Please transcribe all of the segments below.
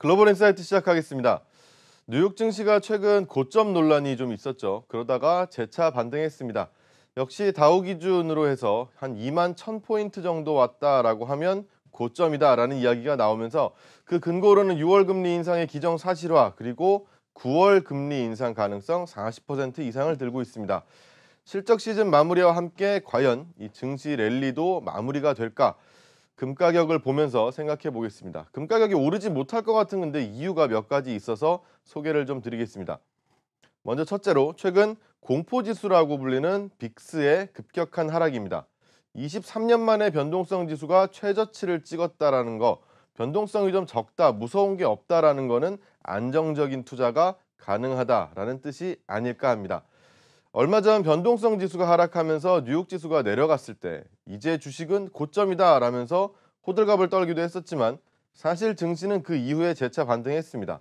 글로벌 인사이트 시작하겠습니다. 뉴욕 증시가 최근 고점 논란이 좀 있었죠. 그러다가 재차 반등했습니다. 역시 다우 기준으로 해서 한 2만 1000포인트 정도 왔다라고 하면 고점이다라는 이야기가 나오면서 그 근거로는 6월 금리 인상의 기정 사실화 그리고 9월 금리 인상 가능성 40% 이상을 들고 있습니다. 실적 시즌 마무리와 함께 과연 이 증시 랠리도 마무리가 될까? 금 가격을 보면서 생각해 보겠습니다. 금 가격이 오르지 못할 것 같은 건데 이유가 몇 가지 있어서 소개를 좀 드리겠습니다. 먼저 첫째로 최근 공포지수라고 불리는 빅스의 급격한 하락입니다. 23년 만에 변동성 지수가 최저치를 찍었다라는 거, 변동성이 좀 적다, 무서운 게 없다라는 거는 안정적인 투자가 가능하다라는 뜻이 아닐까 합니다. 얼마 전 변동성 지수가 하락하면서 뉴욕 지수가 내려갔을 때 이제 주식은 고점이다 라면서 호들갑을 떨기도 했었지만 사실 증시는 그 이후에 재차 반등했습니다.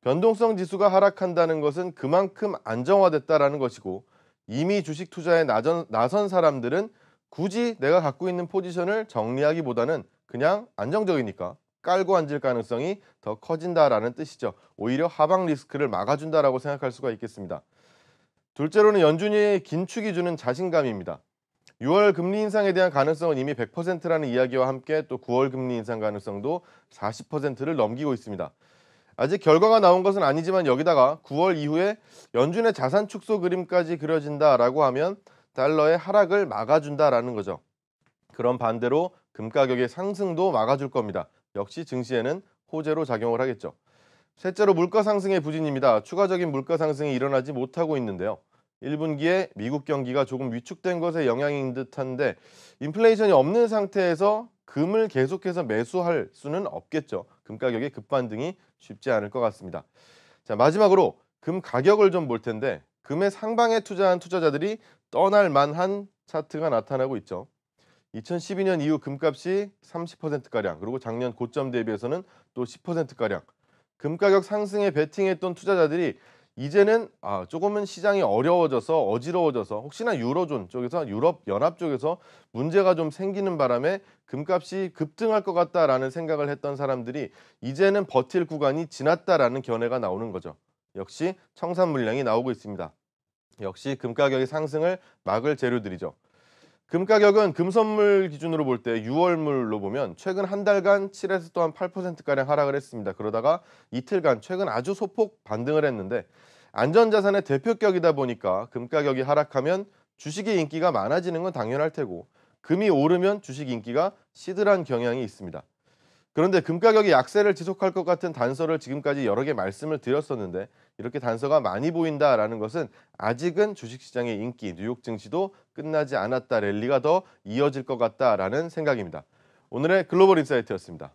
변동성 지수가 하락한다는 것은 그만큼 안정화됐다라는 것이고 이미 주식 투자에 나 나선 사람들은 굳이 내가 갖고 있는 포지션을 정리하기보다는 그냥 안정적이니까 깔고 앉을 가능성이 더 커진다라는 뜻이죠. 오히려 하방 리스크를 막아준다라고 생각할 수가 있겠습니다. 둘째로는 연준의 긴축이 주는 자신감입니다. 6월 금리 인상에 대한 가능성은 이미 100%라는 이야기와 함께 또 9월 금리 인상 가능성도 40%를 넘기고 있습니다. 아직 결과가 나온 것은 아니지만 여기다가 9월 이후에 연준의 자산 축소 그림까지 그려진다라고 하면 달러의 하락을 막아준다라는 거죠. 그런 반대로 금 가격의 상승도 막아줄 겁니다. 역시 증시에는 호재로 작용을 하겠죠. 셋째로 물가 상승의 부진입니다. 추가적인 물가 상승이 일어나지 못하고 있는데요. 1분기에 미국 경기가 조금 위축된 것에 영향인 듯한데 인플레이션이 없는 상태에서 금을 계속해서 매수할 수는 없겠죠. 금 가격의 급반등이 쉽지 않을 것 같습니다. 자 마지막으로 금 가격을 좀 볼 텐데 금의 상방에 투자한 투자자들이 떠날 만한 차트가 나타나고 있죠. 2012년 이후 금값이 30%가량 그리고 작년 고점 대비해서는 또 10%가량 금가격 상승에 베팅했던 투자자들이 이제는 아, 조금은 시장이 어려워져서 어지러워져서 혹시나 유로존 쪽에서 유럽 연합 쪽에서 문제가 좀 생기는 바람에 금값이 급등할 것 같다라는 생각을 했던 사람들이 이제는 버틸 구간이 지났다라는 견해가 나오는 거죠. 역시 청산 물량이 나오고 있습니다. 역시 금가격의 상승을 막을 재료들이죠. 금 가격은 금 선물 기준으로 볼 때 6월물로 보면 최근 한 달간 7에서 또한 8%가량 하락을 했습니다. 그러다가 이틀간 최근 아주 소폭 반등을 했는데 안전자산의 대표격이다 보니까 금 가격이 하락하면 주식의 인기가 많아지는 건 당연할 테고 금이 오르면 주식 인기가 시들한 경향이 있습니다. 그런데 금 가격이 약세를 지속할 것 같은 단서를 지금까지 여러 개 말씀을 드렸었는데 이렇게 단서가 많이 보인다라는 것은 아직은 주식시장의 인기 뉴욕 증시도 끝나지 않았다 랠리가 더 이어질 것 같다라는 생각입니다. 오늘의 글로벌 인사이트였습니다.